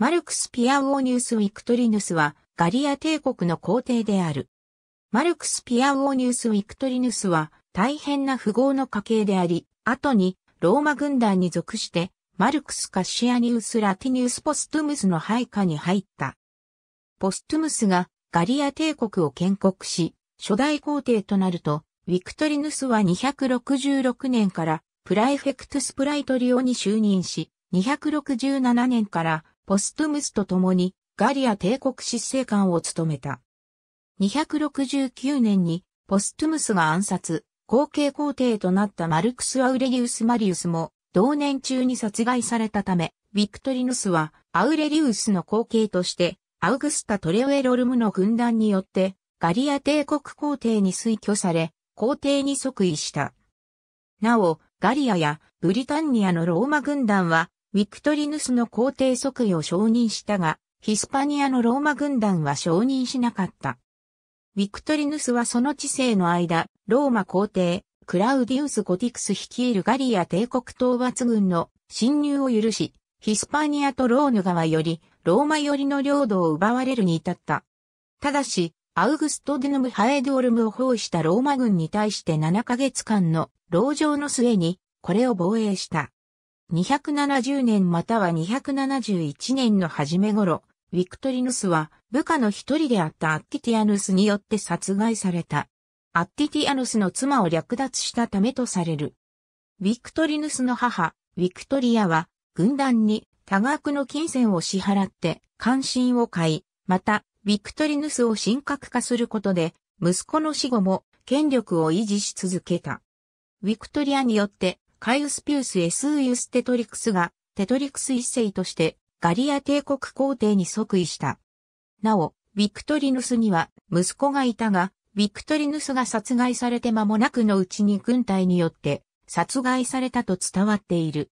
マルクス・ピアウォーニウス・ウィクトリヌスは、ガリア帝国の皇帝である。マルクス・ピアウォーニウス・ウィクトリヌスは、大変な富豪の家系であり、後に、ローマ軍団に属して、マルクス・カシアニウス・ラティニウス・ポストゥムスの配下に入った。ポストゥムスがガリア帝国を建国し、初代皇帝となると、ウィクトリヌスは266年からプライフェクトスプライトリオに就任し、267年からポストムスと共にガリア帝国執政官を務めた。269年にポストムスが暗殺、後継皇帝となったマルクス・アウレリウス・マリウスも同年中に殺害されたため、ビクトリヌスはアウレリウスの後継としてアウグスタ・トレウエロルムの軍団によってガリア帝国皇帝に推挙され、皇帝に即位した。なお、ガリアやブリタンニアのローマ軍団はウィクトリヌスの皇帝即位を承認したが、ヒスパニアのローマ軍団は承認しなかった。ウィクトリヌスはその治世の間、ローマ皇帝、クラウディウス・ゴティクス率いるガリア帝国討伐軍の侵入を許し、ヒスパニアとローヌ川より、ローマ寄りの領土を奪われるに至った。ただし、アウグスト・デヌム・ハエドオルムを包囲したローマ軍に対して7ヶ月間の牢城の末に、これを防衛した。270年または271年の初め頃、ウィクトリヌスは部下の一人であったアッティティアヌスによって殺害された。アッティティアヌスの妻を略奪したためとされる。ウィクトリヌスの母、ウィクトリアは、軍団に多額の金銭を支払って、関心を買い、また、ウィクトリヌスを神格化することで、息子の死後も権力を維持し続けた。ウィクトリアによってカイウスピウス・エスウユウス・テトリクスが、テトリクス一世として、ガリア帝国皇帝に即位した。なお、ビクトリヌスには息子がいたが、ビクトリヌスが殺害されて間もなくのうちに軍隊によって殺害されたと伝わっている。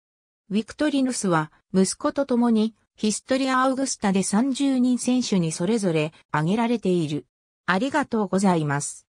ビクトリヌスは息子と共にヒストリア・アウグスタで30人選手にそれぞれ挙げられている。ありがとうございます。